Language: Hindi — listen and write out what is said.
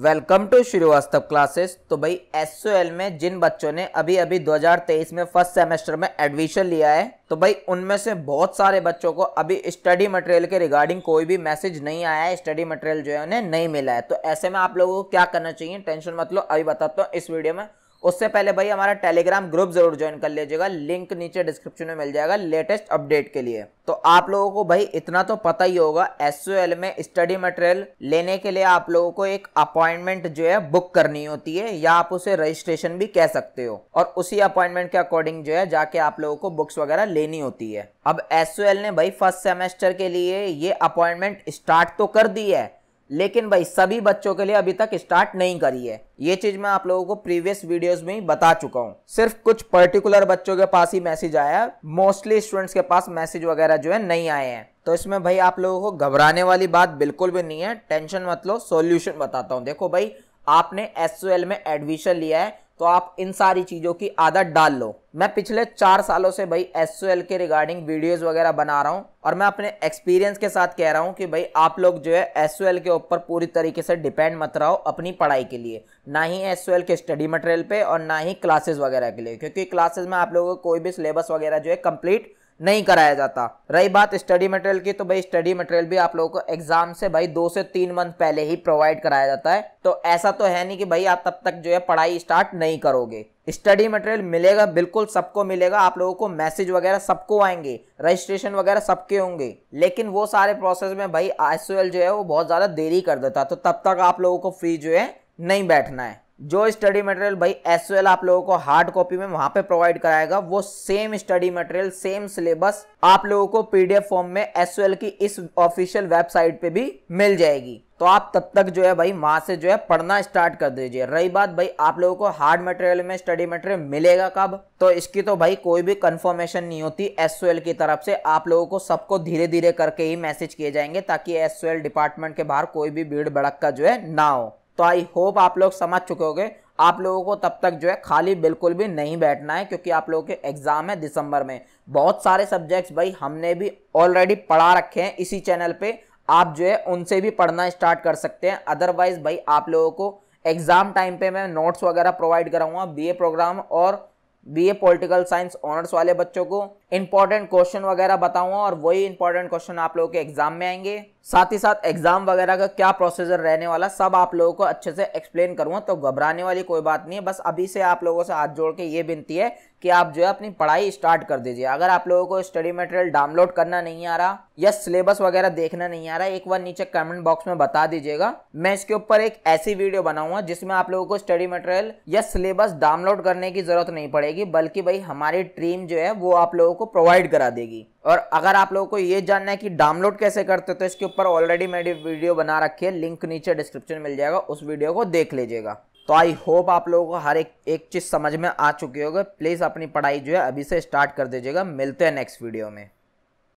वेलकम टू श्रीवास्तव क्लासेस तो भाई एस में जिन बच्चों ने अभी अभी 2023 में फर्स्ट सेमेस्टर में एडमिशन लिया है तो भाई उनमें से बहुत सारे बच्चों को अभी स्टडी मटेरियल के रिगार्डिंग कोई भी मैसेज नहीं आया है स्टडी मटेरियल जो है उन्हें नहीं मिला है तो ऐसे में आप लोगों को क्या करना चाहिए टेंशन मतलब अभी बताता हूँ इस वीडियो में उससे पहले भाई हमारा टेलीग्राम ग्रुप जरूर ज्वाइन कर लीजिएगा लिंक नीचे डिस्क्रिप्शन में मिल जाएगा लेटेस्ट अपडेट के लिए तो आप लोगों को भाई इतना तो पता ही होगा एस में स्टडी मटेरियल लेने के लिए आप लोगों को एक अपॉइंटमेंट जो है बुक करनी होती है या आप उसे रजिस्ट्रेशन भी कह सकते हो और उसी अपॉइंटमेंट के अकॉर्डिंग जो है जाके आप लोगों को बुक्स वगैरह लेनी होती है अब एस ने भाई फर्स्ट सेमेस्टर के लिए ये अपॉइंटमेंट स्टार्ट तो कर दी है लेकिन भाई सभी बच्चों के लिए अभी तक स्टार्ट नहीं करी है ये चीज मैं आप लोगों को प्रीवियस वीडियोस में ही बता चुका हूँ सिर्फ कुछ पर्टिकुलर बच्चों के पास ही मैसेज आया मोस्टली स्टूडेंट्स के पास मैसेज वगैरह जो है नहीं आए हैं तो इसमें भाई आप लोगों को घबराने वाली बात बिल्कुल भी नहीं है टेंशन मत लो सोल्यूशन बताता हूँ देखो भाई आपने एस में एडमिशन लिया है तो आप इन सारी चीज़ों की आदत डाल लो मैं पिछले चार सालों से भाई एस के रिगार्डिंग वीडियोस वगैरह बना रहा हूँ और मैं अपने एक्सपीरियंस के साथ कह रहा हूँ कि भाई आप लोग जो है एस के ऊपर पूरी तरीके से डिपेंड मत रहो अपनी पढ़ाई के लिए ना ही एस के स्टडी मटेरियल पे और ना ही क्लासेस वगैरह के लिए क्योंकि क्लासेस में आप लोगों को कोई भी सिलेबस वगैरह जो है कंप्लीट नहीं कराया जाता रही बात स्टडी मटेरियल की तो भाई स्टडी मटेरियल भी आप लोगों को एग्जाम से भाई दो से तीन मंथ पहले ही प्रोवाइड कराया जाता है तो ऐसा तो है नहीं कि भाई आप तब तक जो है पढ़ाई स्टार्ट नहीं करोगे स्टडी मटेरियल मिलेगा बिल्कुल सबको मिलेगा आप लोगों को मैसेज वगैरह सबको आएंगे रजिस्ट्रेशन वगैरह सबके होंगे लेकिन वो सारे प्रोसेस में भाई आई जो है वो बहुत ज़्यादा देरी कर देता तो तब तक आप लोगों को फ्री जो है नहीं बैठना है जो स्टडी मटेरियल भाई एस आप लोगों को हार्ड कॉपी में वहां पे प्रोवाइड कराएगा वो same study material same syllabus आप लोगों को पीडीएफ फॉर्म में एस की इस ऑफिशियल वेबसाइट पे भी मिल जाएगी तो आप तब तक जो है भाई वहां से जो है पढ़ना स्टार्ट कर दीजिए रही बात भाई आप लोगों को हार्ड मटेरियल में स्टडी मटेरियल मिलेगा कब तो इसकी तो भाई कोई भी कंफर्मेशन नहीं होती एस की तरफ से आप लोगों को सबको धीरे धीरे करके ही मैसेज किए जाएंगे ताकि एस डिपार्टमेंट के बाहर कोई भी भीड़ भड़क का जो है ना हो तो आई होप आप लोग समझ चुके होंगे आप लोगों को तब तक जो है खाली बिल्कुल भी नहीं बैठना है क्योंकि आप लोगों के एग्ज़ाम है दिसंबर में बहुत सारे सब्जेक्ट्स भाई हमने भी ऑलरेडी पढ़ा रखे हैं इसी चैनल पे आप जो है उनसे भी पढ़ना स्टार्ट कर सकते हैं अदरवाइज भाई आप लोगों को एग्ज़ाम टाइम पे मैं नोट्स वगैरह प्रोवाइड कराऊंगा बीए प्रोग्राम और बीए पॉलिटिकल साइंस ऑनर्स वाले बच्चों को इंपॉर्टेंट क्वेश्चन वगैरह बताऊंगा और वही इंपॉर्टेंट क्वेश्चन आप लोगों के एग्जाम में आएंगे साथ ही साथ एग्जाम वगैरह का क्या प्रोसीजर रहने वाला सब आप लोगों को अच्छे से एक्सप्लेन करूंगा तो घबराने वाली कोई बात नहीं है बस अभी से आप लोगों से हाथ जोड़ के ये विनती है कि आप जो है अपनी पढ़ाई स्टार्ट कर दीजिए अगर आप लोगों को स्टडी मटेरियल डाउनलोड करना नहीं आ रहा या सिलेबस वगैरह देखना नहीं आ रहा एक बार नीचे कमेंट बॉक्स में बता दीजिएगा मैं इसके ऊपर एक ऐसी वीडियो बनाऊंगा जिसमें आप लोगों को स्टडी मटेरियल या सिलेबस डाउनलोड करने की जरूरत नहीं पड़ेगी बल्कि भाई हमारी टीम जो है वो आप लोगों को को प्रोवाइड करा देगी और अगर आप लोगों को ये जानना है कि डाउनलोड कैसे करते तो इसके ऊपर ऑलरेडी मैंने वीडियो बना रखी है लिंक नीचे डिस्क्रिप्शन मिल जाएगा उस वीडियो को देख लीजिएगा तो आई होप आप लोगों को हर एक एक चीज़ समझ में आ चुकी होगी प्लीज़ अपनी पढ़ाई जो है अभी से स्टार्ट कर दीजिएगा मिलते हैं नेक्स्ट वीडियो में